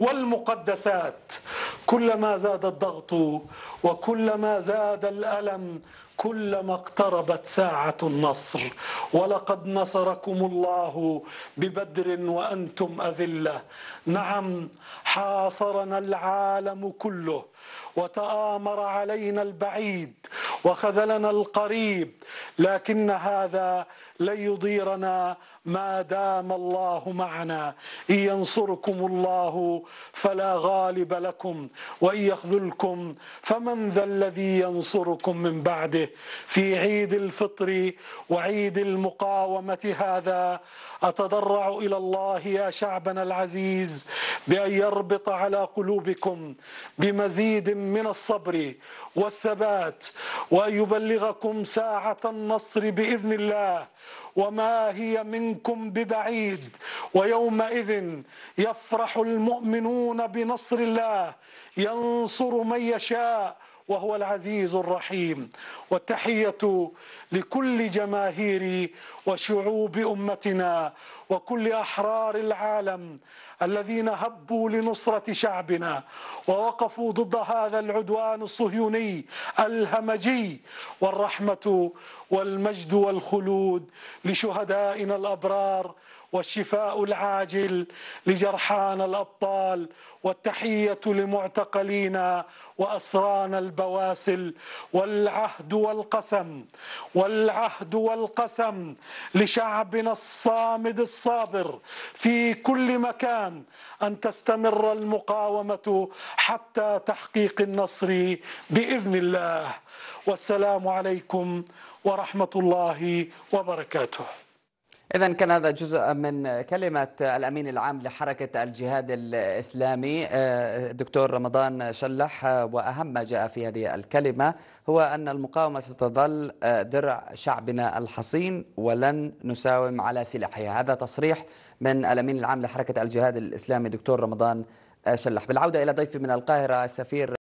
والمقدسات كلما زاد الضغط وكلما زاد الألم كلما اقتربت ساعة النصر ولقد نصركم الله ببدر وأنتم أذلة نعم حاصرنا العالم كله وتآمر علينا البعيد وخذلنا القريب لكن هذا لن يضيرنا ما دام الله معنا ان ينصركم الله فلا غالب لكم وان يخذلكم فمن ذا الذي ينصركم من بعده في عيد الفطر وعيد المقاومه هذا اتضرع الى الله يا شعبنا العزيز بان يربط على قلوبكم بمزيد من الصبر والثبات ويبلغكم ساعة النصر بإذن الله وما هي منكم ببعيد ويومئذ يفرح المؤمنون بنصر الله ينصر من يشاء وهو العزيز الرحيم والتحية لكل جماهير وشعوب أمتنا وكل أحرار العالم الذين هبوا لنصرة شعبنا ووقفوا ضد هذا العدوان الصهيوني الهمجي والرحمة والمجد والخلود لشهدائنا الأبرار والشفاء العاجل لجرحانا الابطال والتحيه لمعتقلينا واسرانا البواسل والعهد والقسم والعهد والقسم لشعبنا الصامد الصامد الصابر في كل مكان ان تستمر المقاومه حتى تحقيق النصر باذن الله والسلام عليكم ورحمه الله وبركاته إذا كان هذا جزء من كلمة الأمين العام لحركة الجهاد الإسلامي آه، دكتور رمضان شلح وأهم ما جاء في هذه الكلمة هو أن المقاومة ستظل آه، درع شعبنا الحصين ولن نساوم على سلاحها هذا تصريح من الأمين العام لحركة الجهاد الإسلامي دكتور رمضان آه، شلح بالعودة إلى ضيفي من القاهرة السفير